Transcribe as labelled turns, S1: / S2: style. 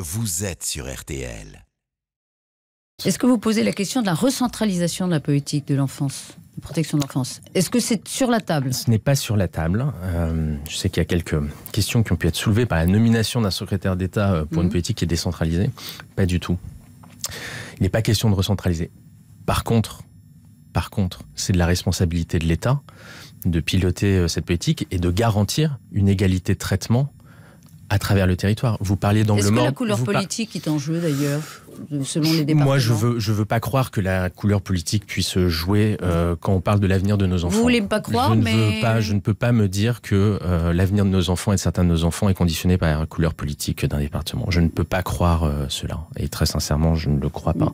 S1: Vous êtes sur RTL.
S2: Est-ce que vous posez la question de la recentralisation de la politique de l'enfance de protection de l'enfance. Est-ce que c'est sur la table Ce n'est pas sur la
S1: table. Euh, je sais qu'il y a quelques questions qui ont pu être soulevées par la nomination d'un secrétaire d'État euh, pour une mhm. politique qui est décentralisée. Pas du tout. Il n'est pas question de recentraliser. Par contre, par contre, c'est de la responsabilité de l'État de piloter euh, cette politique et de garantir une égalité de traitement à travers le territoire. Vous parliez dangle Est-ce que la couleur politique
S3: est en jeu d'ailleurs
S1: selon les départements Moi, je veux, je veux pas croire que la couleur politique puisse jouer euh, quand on parle de l'avenir de nos enfants. Vous voulez
S3: pas croire, je ne mais veux pas,
S1: je ne peux pas me dire que euh, l'avenir de nos enfants et de certains de nos enfants est conditionné par la couleur politique d'un département. Je ne peux pas croire euh, cela, et très sincèrement, je ne le crois pas.